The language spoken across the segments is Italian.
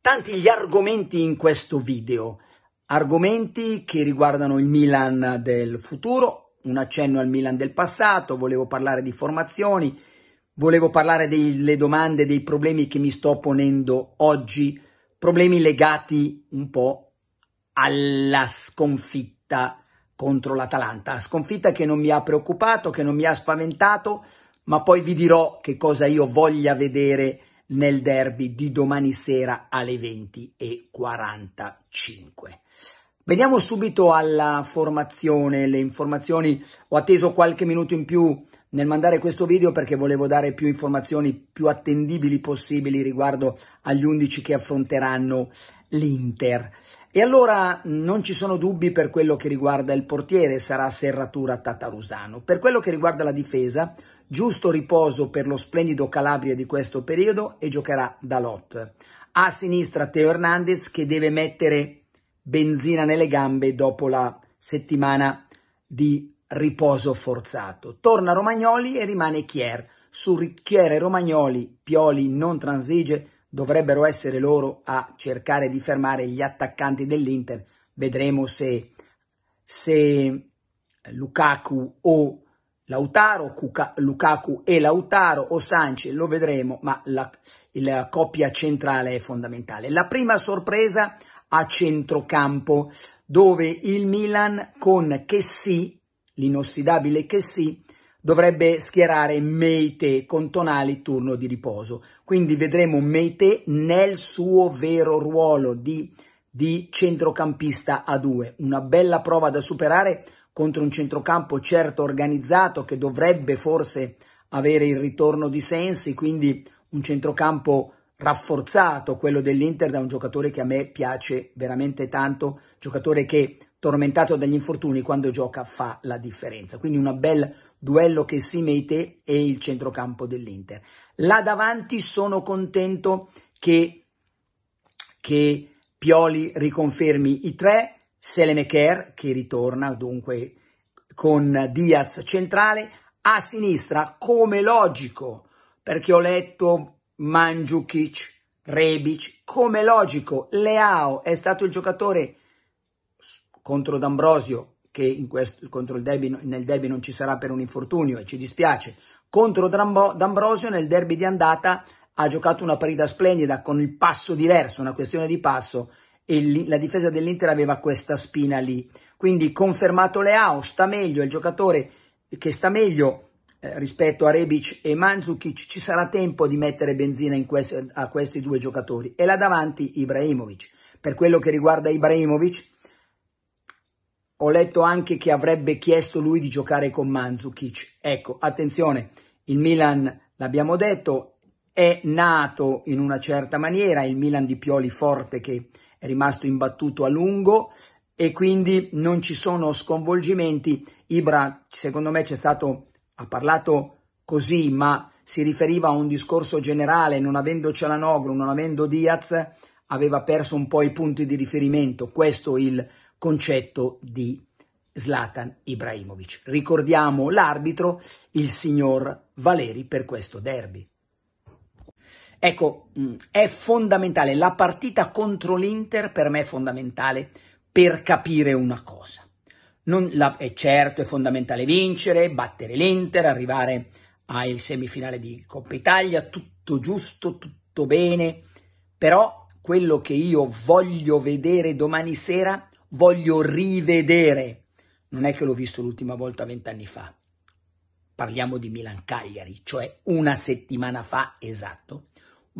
Tanti gli argomenti in questo video, argomenti che riguardano il Milan del futuro, un accenno al Milan del passato, volevo parlare di formazioni, volevo parlare delle domande, dei problemi che mi sto ponendo oggi, problemi legati un po' alla sconfitta contro l'Atalanta, sconfitta che non mi ha preoccupato, che non mi ha spaventato, ma poi vi dirò che cosa io voglia vedere nel derby di domani sera alle 20.45. Veniamo subito alla formazione, le informazioni, ho atteso qualche minuto in più nel mandare questo video perché volevo dare più informazioni più attendibili possibili riguardo agli 11 che affronteranno l'Inter. E allora non ci sono dubbi per quello che riguarda il portiere, sarà serratura Tatarusano. Per quello che riguarda la difesa, giusto riposo per lo splendido Calabria di questo periodo e giocherà da lot. A sinistra Teo Hernandez che deve mettere benzina nelle gambe dopo la settimana di riposo forzato. Torna Romagnoli e rimane Chier. Su Chier e Romagnoli Pioli non transige dovrebbero essere loro a cercare di fermare gli attaccanti dell'Inter. Vedremo se, se Lukaku o Lautaro, Kuka, Lukaku e Lautaro o Sanchez, lo vedremo, ma la, la coppia centrale è fondamentale. La prima sorpresa a centrocampo, dove il Milan con Chessy, l'inossidabile Chessy, dovrebbe schierare Meite con Tonali turno di riposo. Quindi vedremo Meite nel suo vero ruolo di, di centrocampista a due. Una bella prova da superare contro un centrocampo certo organizzato che dovrebbe forse avere il ritorno di Sensi, quindi un centrocampo rafforzato, quello dell'Inter, da un giocatore che a me piace veramente tanto, giocatore che tormentato dagli infortuni quando gioca fa la differenza. Quindi una bella duello che si mette e il centrocampo dell'Inter. Là davanti sono contento che, che Pioli riconfermi i tre, Selemeker che ritorna dunque con Diaz centrale, a sinistra come logico, perché ho letto Mandzukic, Rebic, come logico, Leao è stato il giocatore contro D'Ambrosio che questo, contro il derby, nel derby non ci sarà per un infortunio e ci dispiace. Contro D'Ambrosio nel derby di andata ha giocato una partita splendida con il passo diverso, una questione di passo e la difesa dell'Inter aveva questa spina lì. Quindi confermato Leao, sta meglio, è il giocatore che sta meglio eh, rispetto a Rebic e Mandzukic, ci sarà tempo di mettere benzina in quest a questi due giocatori. E là davanti Ibrahimovic. Per quello che riguarda Ibrahimovic, ho letto anche che avrebbe chiesto lui di giocare con Manzukic. Ecco, attenzione, il Milan, l'abbiamo detto, è nato in una certa maniera, il Milan di Pioli forte che è rimasto imbattuto a lungo e quindi non ci sono sconvolgimenti. Ibra, secondo me, c'è stato, ha parlato così, ma si riferiva a un discorso generale, non avendo Cialanoglu, non avendo Diaz, aveva perso un po' i punti di riferimento. Questo il concetto di Zlatan Ibrahimovic. Ricordiamo l'arbitro, il signor Valeri, per questo derby. Ecco, mm, è fondamentale, la partita contro l'Inter per me è fondamentale per capire una cosa. La, è certo, è fondamentale vincere, battere l'Inter, arrivare al semifinale di Coppa Italia, tutto giusto, tutto bene, però quello che io voglio vedere domani sera è voglio rivedere. Non è che l'ho visto l'ultima volta vent'anni fa. Parliamo di Milan Cagliari, cioè una settimana fa esatto.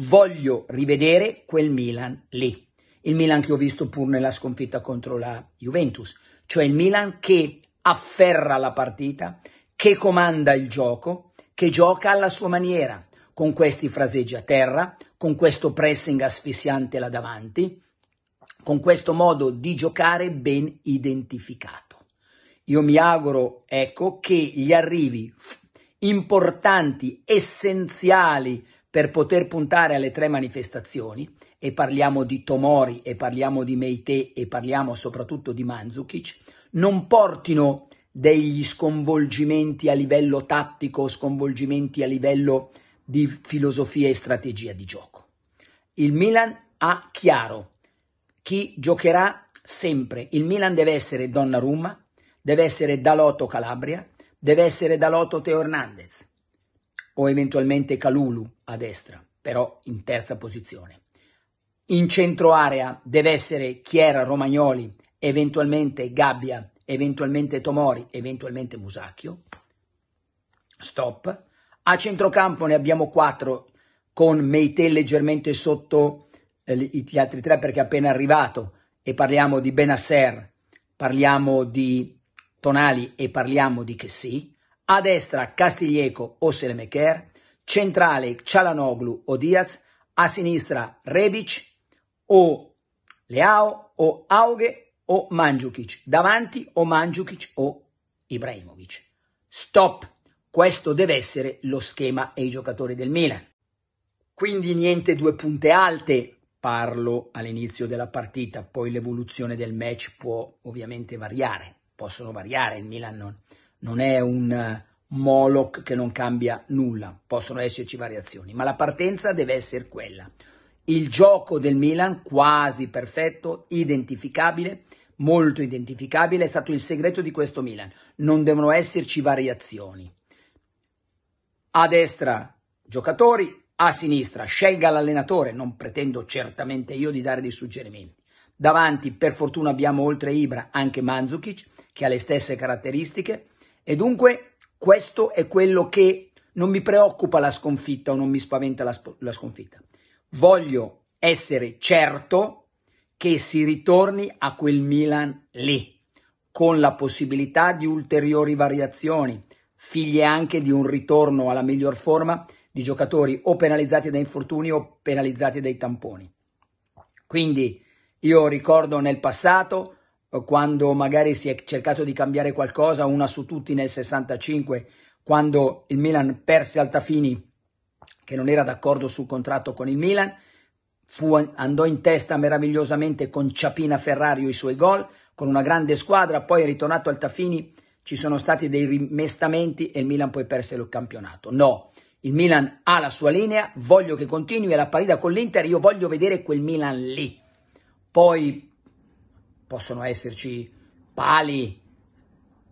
Voglio rivedere quel Milan lì. Il Milan che ho visto pur nella sconfitta contro la Juventus, cioè il Milan che afferra la partita, che comanda il gioco, che gioca alla sua maniera, con questi fraseggi a terra, con questo pressing asfissiante là davanti, con questo modo di giocare ben identificato. Io mi auguro, ecco, che gli arrivi importanti, essenziali per poter puntare alle tre manifestazioni, e parliamo di Tomori, e parliamo di Meite, e parliamo soprattutto di Mandzukic, non portino degli sconvolgimenti a livello tattico, sconvolgimenti a livello di filosofia e strategia di gioco. Il Milan ha chiaro chi giocherà sempre. Il Milan deve essere Donnarumma, deve essere Dalotto Calabria, deve essere Dalotto Teo Hernandez o eventualmente Calulu a destra, però in terza posizione. In centro area deve essere Chiera Romagnoli, eventualmente Gabbia, eventualmente Tomori, eventualmente Musacchio. Stop. A centrocampo ne abbiamo quattro con Meite leggermente sotto gli eh, altri tre perché è appena arrivato e parliamo di Benasser, parliamo di Tonali e parliamo di Chessy, a destra Castiglieco o Selemecher, centrale Cialanoglu o Diaz, a sinistra Rebic o Leao o Auge o Mandzukic, davanti o Mandzukic o Ibrahimovic. Stop! Questo deve essere lo schema e i giocatori del Milan. Quindi niente due punte alte, parlo all'inizio della partita, poi l'evoluzione del match può ovviamente variare, possono variare, il Milan non, non è un eh, Moloch che non cambia nulla, possono esserci variazioni, ma la partenza deve essere quella. Il gioco del Milan, quasi perfetto, identificabile, molto identificabile, è stato il segreto di questo Milan. Non devono esserci variazioni. A destra giocatori, a sinistra, scelga l'allenatore, non pretendo certamente io di dare dei suggerimenti. Davanti, per fortuna, abbiamo oltre Ibra anche Manzukic, che ha le stesse caratteristiche, e dunque questo è quello che non mi preoccupa la sconfitta o non mi spaventa la, la sconfitta. Voglio essere certo che si ritorni a quel Milan lì, con la possibilità di ulteriori variazioni, figlie anche di un ritorno alla miglior forma di giocatori o penalizzati da infortuni o penalizzati dai tamponi. Quindi io ricordo nel passato eh, quando magari si è cercato di cambiare qualcosa, una su tutti nel 65, quando il Milan perse Altafini che non era d'accordo sul contratto con il Milan, fu, andò in testa meravigliosamente con Ciapina Ferrario i suoi gol, con una grande squadra, poi è ritornato Altafini, ci sono stati dei rimestamenti e il Milan poi perse il campionato. No, il Milan ha la sua linea, voglio che continui la parità con l'Inter, io voglio vedere quel Milan lì. Poi possono esserci pali,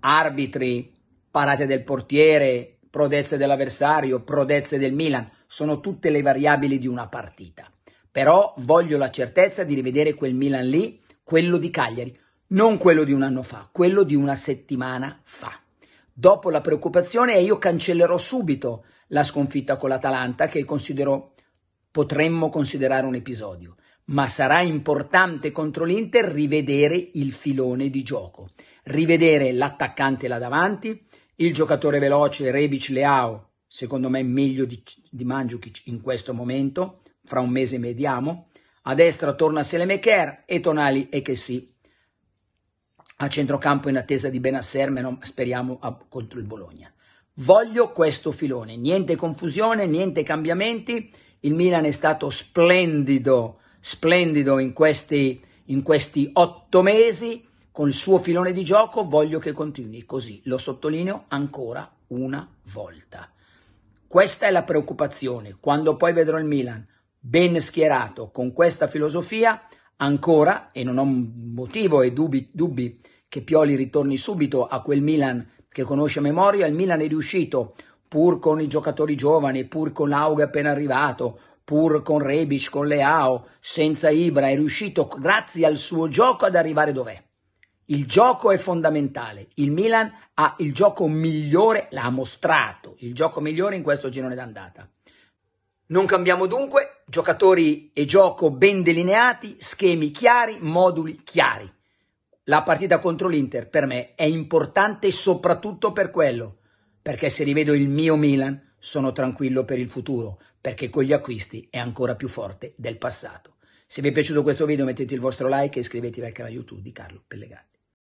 arbitri, parate del portiere, prodezze dell'avversario, prodezze del Milan, sono tutte le variabili di una partita. Però voglio la certezza di rivedere quel Milan lì, quello di Cagliari, non quello di un anno fa, quello di una settimana fa. Dopo la preoccupazione io cancellerò subito la sconfitta con l'Atalanta che considero, potremmo considerare un episodio, ma sarà importante contro l'Inter rivedere il filone di gioco, rivedere l'attaccante là davanti, il giocatore veloce Rebic Leao, secondo me meglio di, di Mandzukic in questo momento, fra un mese mediamo, a destra torna Selemeker e Tonali e che sì, a centrocampo in attesa di Benasser, non, speriamo, a, contro il Bologna. Voglio questo filone, niente confusione, niente cambiamenti. Il Milan è stato splendido, splendido in questi, in questi otto mesi con il suo filone di gioco. Voglio che continui così, lo sottolineo ancora una volta. Questa è la preoccupazione. Quando poi vedrò il Milan ben schierato con questa filosofia, ancora, e non ho motivo e dubbi, dubbi che Pioli ritorni subito a quel Milan che conosce a memoria, il Milan è riuscito, pur con i giocatori giovani, pur con Auge appena arrivato, pur con Rebic, con Leao, senza Ibra, è riuscito grazie al suo gioco ad arrivare dov'è. Il gioco è fondamentale. Il Milan ha il gioco migliore, l'ha mostrato, il gioco migliore in questo girone d'andata. Non cambiamo dunque, giocatori e gioco ben delineati, schemi chiari, moduli chiari la partita contro l'Inter per me è importante soprattutto per quello, perché se rivedo il mio Milan sono tranquillo per il futuro, perché con gli acquisti è ancora più forte del passato. Se vi è piaciuto questo video mettete il vostro like e iscrivetevi al canale YouTube di Carlo Pellegatti.